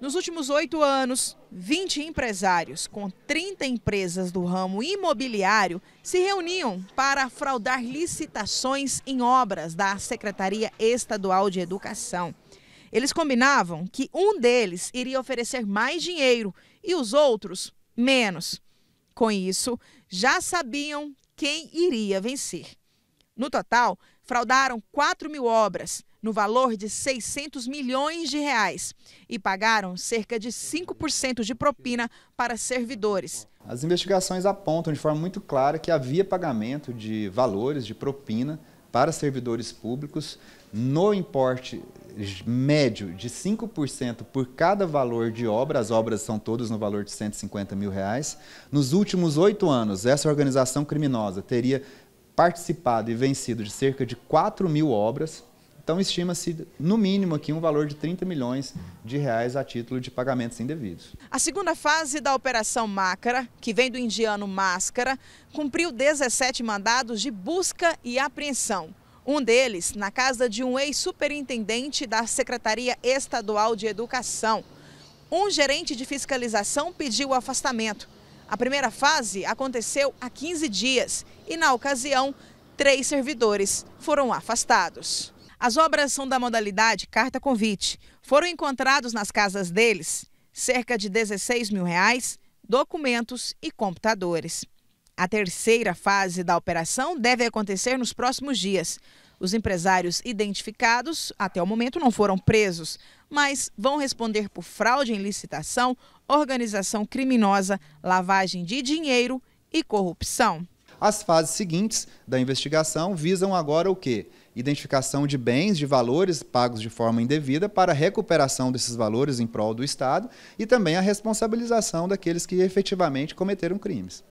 Nos últimos oito anos, 20 empresários com 30 empresas do ramo imobiliário se reuniam para fraudar licitações em obras da Secretaria Estadual de Educação. Eles combinavam que um deles iria oferecer mais dinheiro e os outros menos. Com isso, já sabiam quem iria vencer. No total, fraudaram 4 mil obras no valor de 600 milhões de reais e pagaram cerca de 5% de propina para servidores. As investigações apontam de forma muito clara que havia pagamento de valores de propina para servidores públicos no importe médio de 5% por cada valor de obra, as obras são todas no valor de 150 mil reais. Nos últimos oito anos, essa organização criminosa teria participado e vencido de cerca de 4 mil obras, então estima-se, no mínimo, aqui um valor de 30 milhões de reais a título de pagamentos indevidos. A segunda fase da Operação Mácara, que vem do indiano Máscara, cumpriu 17 mandados de busca e apreensão. Um deles na casa de um ex-superintendente da Secretaria Estadual de Educação. Um gerente de fiscalização pediu afastamento. A primeira fase aconteceu há 15 dias e, na ocasião, três servidores foram afastados. As obras são da modalidade carta convite. Foram encontrados nas casas deles cerca de 16 mil reais, documentos e computadores. A terceira fase da operação deve acontecer nos próximos dias. Os empresários identificados, até o momento, não foram presos, mas vão responder por fraude em licitação, organização criminosa, lavagem de dinheiro e corrupção. As fases seguintes da investigação visam agora o quê? Identificação de bens, de valores pagos de forma indevida para recuperação desses valores em prol do Estado e também a responsabilização daqueles que efetivamente cometeram crimes.